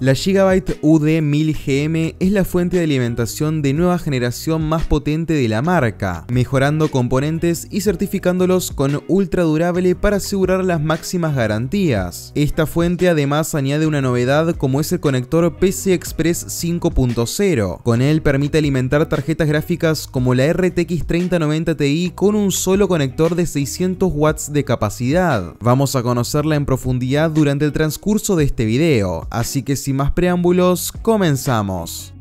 La Gigabyte UD1000GM es la fuente de alimentación de nueva generación más potente de la marca, mejorando componentes y certificándolos con ultra durable para asegurar las máximas garantías. Esta fuente además añade una novedad como es el conector PC Express 5.0. Con él permite alimentar tarjetas gráficas como la RTX 3090 Ti con un solo conector de 600 watts de capacidad. Vamos a conocerla en profundidad durante el transcurso de este video, así que sin más preámbulos, comenzamos.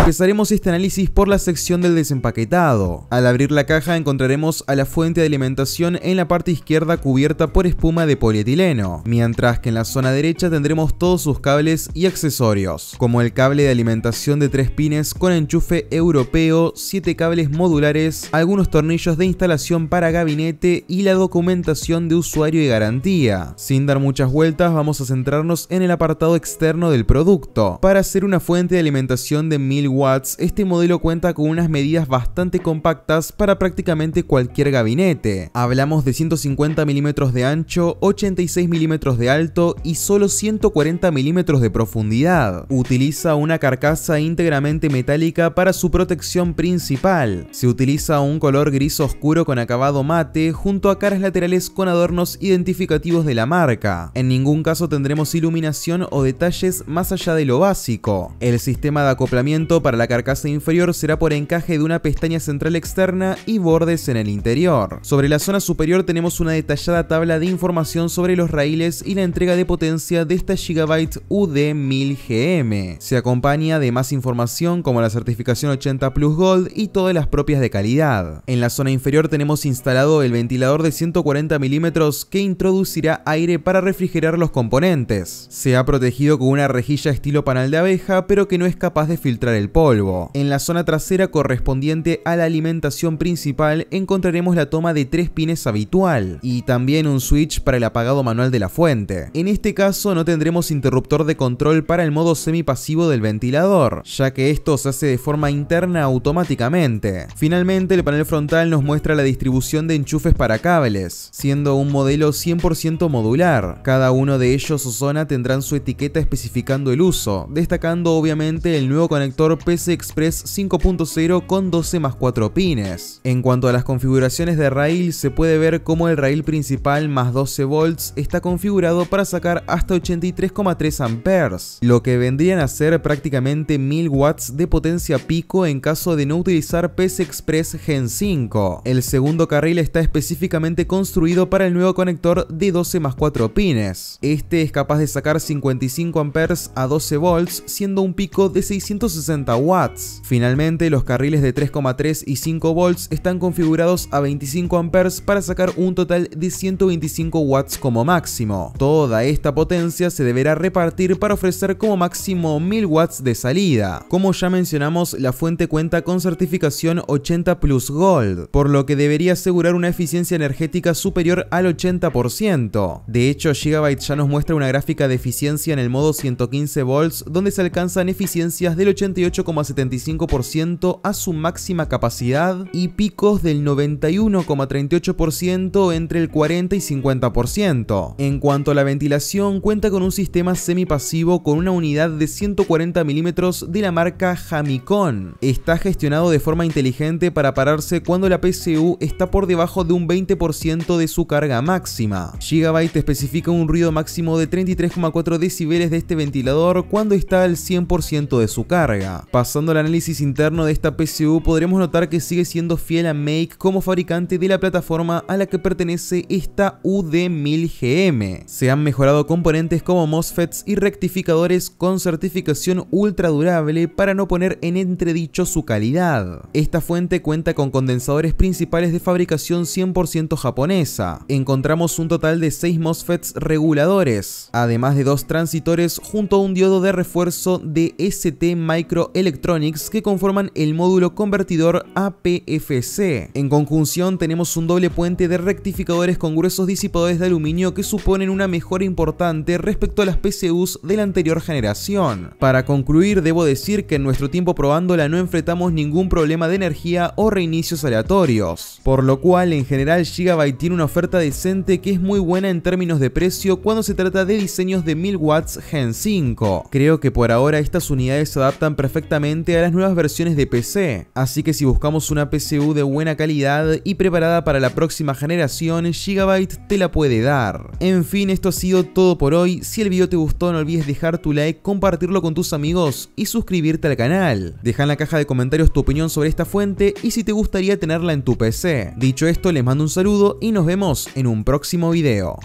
Empezaremos este análisis por la sección del desempaquetado. Al abrir la caja encontraremos a la fuente de alimentación en la parte izquierda cubierta por espuma de polietileno, mientras que en la zona derecha tendremos todos sus cables y accesorios, como el cable de alimentación de tres pines con enchufe europeo, siete cables modulares, algunos tornillos de instalación para gabinete y la documentación de usuario y garantía. Sin dar muchas vueltas vamos a centrarnos en el apartado externo del producto, para hacer una fuente de alimentación de 1000 watts, este modelo cuenta con unas medidas bastante compactas para prácticamente cualquier gabinete. Hablamos de 150 milímetros de ancho, 86 milímetros de alto y solo 140 milímetros de profundidad. Utiliza una carcasa íntegramente metálica para su protección principal. Se utiliza un color gris oscuro con acabado mate junto a caras laterales con adornos identificativos de la marca. En ningún caso tendremos iluminación o detalles más allá de lo básico. El sistema de acoplamiento para la carcasa inferior será por encaje de una pestaña central externa y bordes en el interior. Sobre la zona superior tenemos una detallada tabla de información sobre los raíles y la entrega de potencia de esta Gigabyte UD1000GM. Se acompaña de más información como la certificación 80 Plus Gold y todas las propias de calidad. En la zona inferior tenemos instalado el ventilador de 140 mm que introducirá aire para refrigerar los componentes. Se ha protegido con una rejilla estilo panal de abeja pero que no es capaz de filtrar el polvo. En la zona trasera correspondiente a la alimentación principal encontraremos la toma de tres pines habitual y también un switch para el apagado manual de la fuente. En este caso no tendremos interruptor de control para el modo semipasivo del ventilador, ya que esto se hace de forma interna automáticamente. Finalmente el panel frontal nos muestra la distribución de enchufes para cables, siendo un modelo 100% modular. Cada uno de ellos o zona tendrán su etiqueta especificando el uso, destacando obviamente el nuevo conector PC Express 5.0 con 12 más 4 pines. En cuanto a las configuraciones de rail, se puede ver cómo el rail principal más 12 volts está configurado para sacar hasta 83,3 amperes, lo que vendrían a ser prácticamente 1000 watts de potencia pico en caso de no utilizar PC Express Gen 5. El segundo carril está específicamente construido para el nuevo conector de 12 más 4 pines. Este es capaz de sacar 55 amperes a 12 volts, siendo un pico de 660 watts. Finalmente, los carriles de 3,3 y 5 volts están configurados a 25 amperes para sacar un total de 125 watts como máximo. Toda esta potencia se deberá repartir para ofrecer como máximo 1000 watts de salida. Como ya mencionamos, la fuente cuenta con certificación 80 Plus Gold, por lo que debería asegurar una eficiencia energética superior al 80%. De hecho, Gigabyte ya nos muestra una gráfica de eficiencia en el modo 115 volts donde se alcanzan eficiencias del 88 75% a su máxima capacidad y picos del 91,38% entre el 40 y 50%. En cuanto a la ventilación, cuenta con un sistema semipasivo con una unidad de 140 milímetros de la marca Hamicon. Está gestionado de forma inteligente para pararse cuando la PCU está por debajo de un 20% de su carga máxima. Gigabyte especifica un ruido máximo de 33,4 decibeles de este ventilador cuando está al 100% de su carga. Pasando al análisis interno de esta PCU, podremos notar que sigue siendo fiel a Make como fabricante de la plataforma a la que pertenece esta UD1000GM. Se han mejorado componentes como MOSFETs y rectificadores con certificación ultra durable para no poner en entredicho su calidad. Esta fuente cuenta con condensadores principales de fabricación 100% japonesa. Encontramos un total de 6 MOSFETs reguladores, además de dos transitores junto a un diodo de refuerzo de ST Micro Electronics que conforman el módulo convertidor APFC. En conjunción tenemos un doble puente de rectificadores con gruesos disipadores de aluminio que suponen una mejora importante respecto a las PCUs de la anterior generación. Para concluir debo decir que en nuestro tiempo probándola no enfrentamos ningún problema de energía o reinicios aleatorios, por lo cual en general Gigabyte tiene una oferta decente que es muy buena en términos de precio cuando se trata de diseños de 1000 watts Gen 5. Creo que por ahora estas unidades se adaptan perfectamente directamente a las nuevas versiones de PC, así que si buscamos una PCU de buena calidad y preparada para la próxima generación, Gigabyte te la puede dar. En fin, esto ha sido todo por hoy, si el video te gustó no olvides dejar tu like, compartirlo con tus amigos y suscribirte al canal. Deja en la caja de comentarios tu opinión sobre esta fuente y si te gustaría tenerla en tu PC. Dicho esto, les mando un saludo y nos vemos en un próximo video.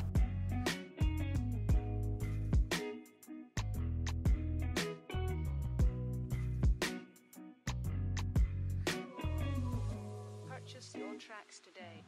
purchase your tracks today.